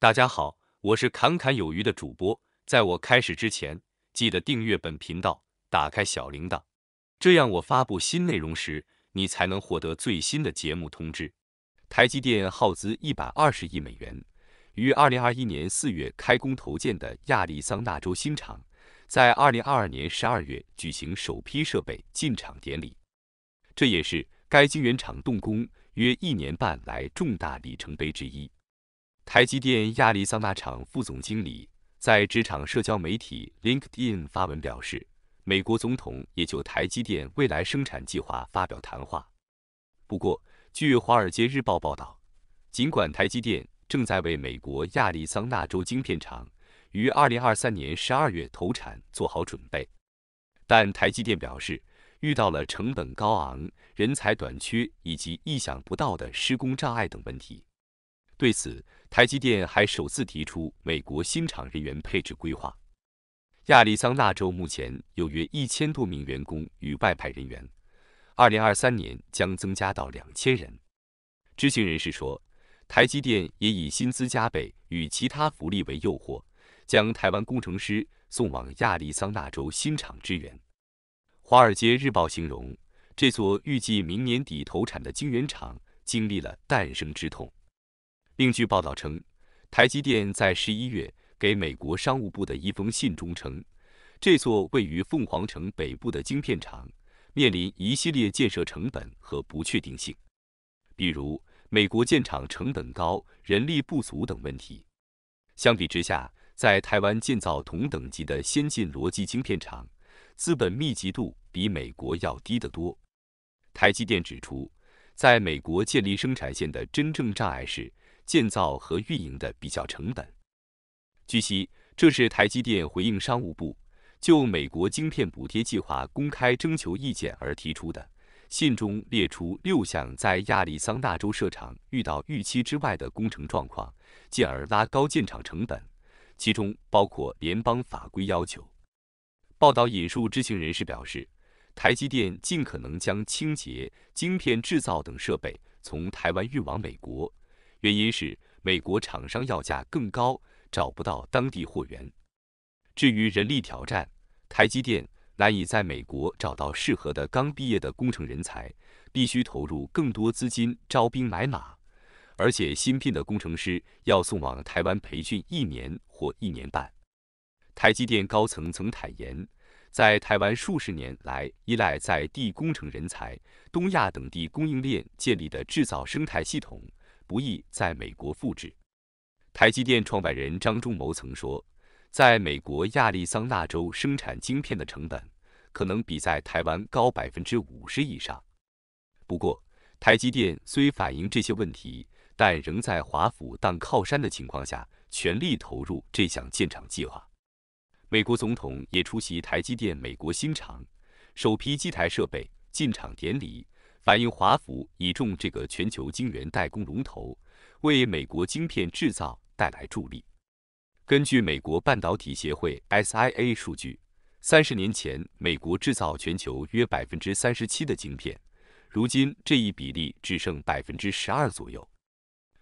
大家好，我是侃侃有余的主播。在我开始之前，记得订阅本频道，打开小铃铛，这样我发布新内容时，你才能获得最新的节目通知。台积电耗资一百二十亿美元，于二零二一年四月开工投建的亚利桑那州新厂，在二零二二年十二月举行首批设备进场典礼，这也是该晶圆厂动工约一年半来重大里程碑之一。台积电亚利桑那厂副总经理在职场社交媒体 LinkedIn 发文表示，美国总统也就台积电未来生产计划发表谈话。不过，据《华尔街日报》报道，尽管台积电正在为美国亚利桑那州晶片厂于2023年12月投产做好准备，但台积电表示遇到了成本高昂、人才短缺以及意想不到的施工障碍等问题。对此，台积电还首次提出美国新厂人员配置规划。亚利桑那州目前有约一千多名员工与外派人员，二零二三年将增加到两千人。知情人士说，台积电也以薪资加倍与其他福利为诱惑，将台湾工程师送往亚利桑那州新厂支援。《华尔街日报》形容这座预计明年底投产的晶圆厂经历了诞生之痛。另据报道称，台积电在十一月给美国商务部的一封信中称，这座位于凤凰城北部的晶片厂面临一系列建设成本和不确定性，比如美国建厂成本高、人力不足等问题。相比之下，在台湾建造同等级的先进逻辑晶片厂，资本密集度比美国要低得多。台积电指出，在美国建立生产线的真正障碍是。建造和运营的比较成本。据悉，这是台积电回应商务部就美国晶片补贴计划公开征求意见而提出的信中列出六项在亚利桑那州设厂遇到预期之外的工程状况，进而拉高建厂成本，其中包括联邦法规要求。报道引述知情人士表示，台积电尽可能将清洁晶片制造等设备从台湾运往美国。原因是美国厂商要价更高，找不到当地货源。至于人力挑战，台积电难以在美国找到适合的刚毕业的工程人才，必须投入更多资金招兵买马，而且新聘的工程师要送往台湾培训一年或一年半。台积电高层曾坦言，在台湾数十年来依赖在地工程人才、东亚等地供应链建立的制造生态系统。不易在美国复制。台积电创办人张忠谋曾说，在美国亚利桑那州生产晶片的成本，可能比在台湾高百分之五十以上。不过，台积电虽反映这些问题，但仍在华府当靠山的情况下，全力投入这项建厂计划。美国总统也出席台积电美国新厂首批机台设备进场典礼。反映华府倚重这个全球晶圆代工龙头，为美国晶片制造带来助力。根据美国半导体协会 SIA 数据，三十年前美国制造全球约百分之三十七的晶片，如今这一比例只剩百分之十二左右。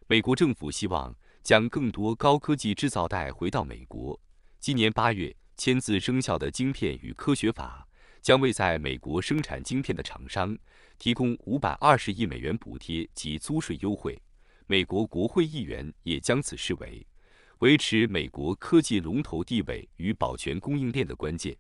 美国政府希望将更多高科技制造带回到美国。今年八月签字生效的《晶片与科学法》。将为在美国生产晶片的厂商提供五百二十亿美元补贴及租税优惠。美国国会议员也将此视为维持美国科技龙头地位与保全供应链的关键。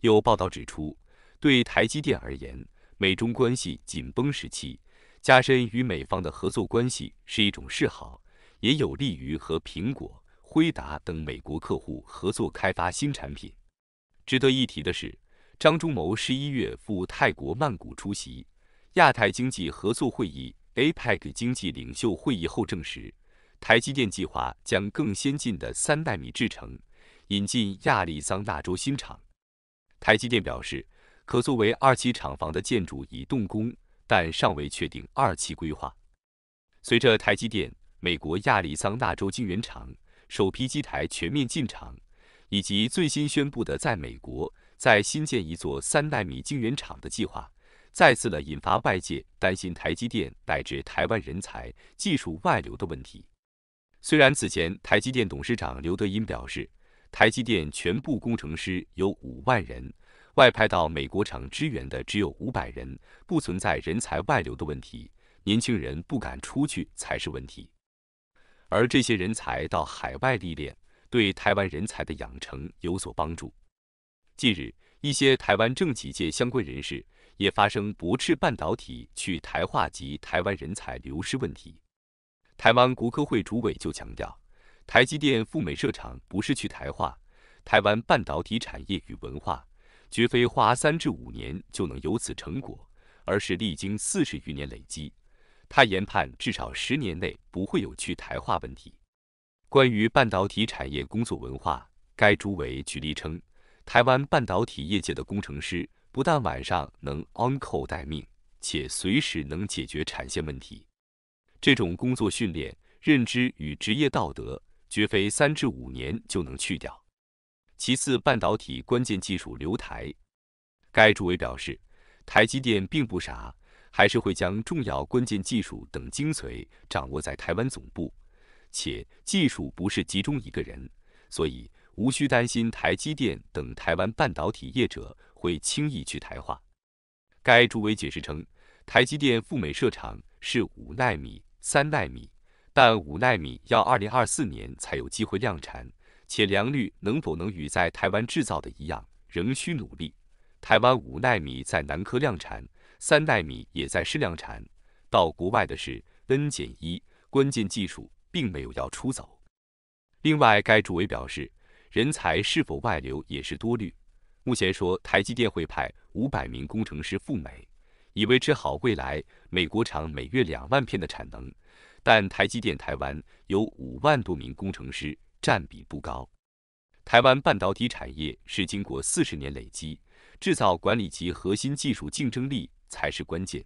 有报道指出，对台积电而言，美中关系紧绷时期，加深与美方的合作关系是一种示好，也有利于和苹果、辉达等美国客户合作开发新产品。值得一提的是。张忠谋十一月赴泰国曼谷出席亚太经济合作会议 （APEC） 经济领袖会议后证实，台积电计划将更先进的三纳米制程引进亚利桑那州新厂。台积电表示，可作为二期厂房的建筑已动工，但尚未确定二期规划。随着台积电美国亚利桑那州晶圆厂首批机台全面进场，以及最新宣布的在美国。在新建一座三纳米晶圆厂的计划，再次了引发外界担心台积电乃至台湾人才技术外流的问题。虽然此前台积电董事长刘德音表示，台积电全部工程师有五万人，外派到美国厂支援的只有五百人，不存在人才外流的问题。年轻人不敢出去才是问题。而这些人才到海外历练，对台湾人才的养成有所帮助。近日，一些台湾政企界相关人士也发声驳斥半导体去台化及台湾人才流失问题。台湾国科会主委就强调，台积电赴美设厂不是去台化，台湾半导体产业与文化绝非花三至五年就能有此成果，而是历经四十余年累积。他研判至少十年内不会有去台化问题。关于半导体产业工作文化，该主委举例称。台湾半导体业界的工程师不但晚上能 on call 待命，且随时能解决产线问题。这种工作训练、认知与职业道德，绝非三至五年就能去掉。其次，半导体关键技术留台，该主委表示，台积电并不傻，还是会将重要关键技术等精髓掌握在台湾总部，且技术不是集中一个人，所以。无需担心台积电等台湾半导体业者会轻易去台化。该助威解释称，台积电赴美设厂是五纳米、三纳米，但五纳米要二零二四年才有机会量产，且良率能否能与在台湾制造的一样，仍需努力。台湾五纳米在南科量产，三纳米也在试量产，到国外的是 N 减一，关键技术并没有要出走。另外，该助威表示。人才是否外流也是多虑。目前说台积电会派五百名工程师赴美，以维持好未来美国厂每月两万片的产能。但台积电台湾有五万多名工程师，占比不高。台湾半导体产业是经过四十年累积，制造管理及核心技术竞争力才是关键，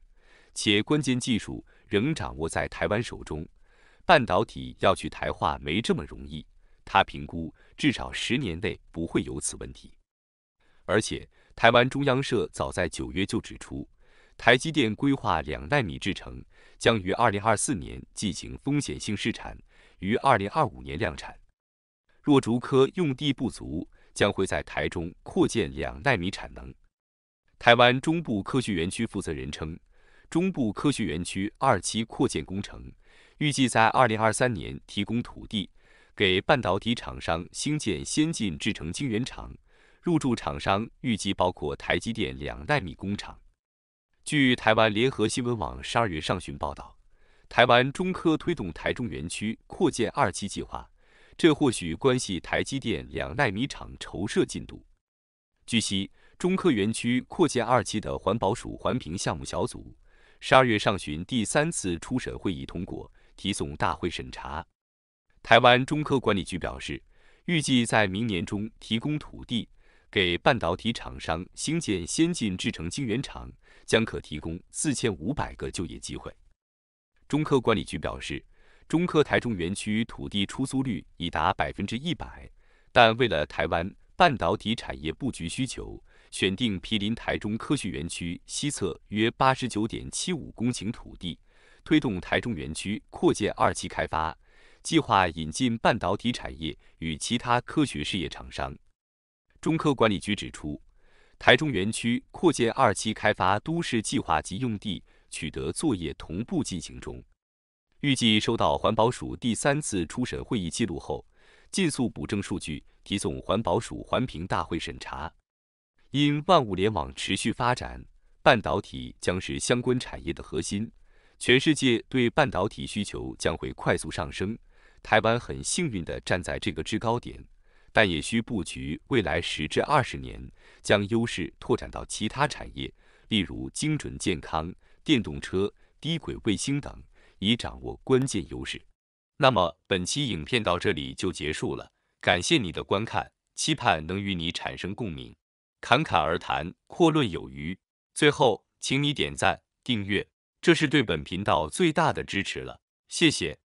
且关键技术仍掌握在台湾手中。半导体要去台化没这么容易。他评估至少十年内不会有此问题，而且台湾中央社早在九月就指出，台积电规划两纳米制程将于二零二四年进行风险性试产，于二零二五年量产。若竹科用地不足，将会在台中扩建两纳米产能。台湾中部科学园区负责人称，中部科学园区二期扩建工程预计在二零二三年提供土地。给半导体厂商兴建先进制程晶圆厂，入驻厂商预计包括台积电两纳米工厂。据台湾联合新闻网十二月上旬报道，台湾中科推动台中园区扩建二期计划，这或许关系台积电两纳米厂筹设进度。据悉，中科园区扩建二期的环保署环评项目小组，十二月上旬第三次初审会议通过，提送大会审查。台湾中科管理局表示，预计在明年中提供土地给半导体厂商兴建先进制程晶圆厂，将可提供四千五百个就业机会。中科管理局表示，中科台中园区土地出租率已达百分之一百，但为了台湾半导体产业布局需求，选定毗邻台中科学园区西侧约八十九点七五公顷土地，推动台中园区扩建二期开发。计划引进半导体产业与其他科学事业厂商。中科管理局指出，台中园区扩建二期开发都市计划及用地取得作业同步进行中，预计收到环保署第三次初审会议记录后，尽速补正数据，提送环保署环评大会审查。因万物联网持续发展，半导体将是相关产业的核心，全世界对半导体需求将会快速上升。台湾很幸运地站在这个制高点，但也需布局未来十至二十年，将优势拓展到其他产业，例如精准健康、电动车、低轨卫星等，以掌握关键优势。那么本期影片到这里就结束了，感谢你的观看，期盼能与你产生共鸣。侃侃而谈，阔论有余。最后，请你点赞、订阅，这是对本频道最大的支持了，谢谢。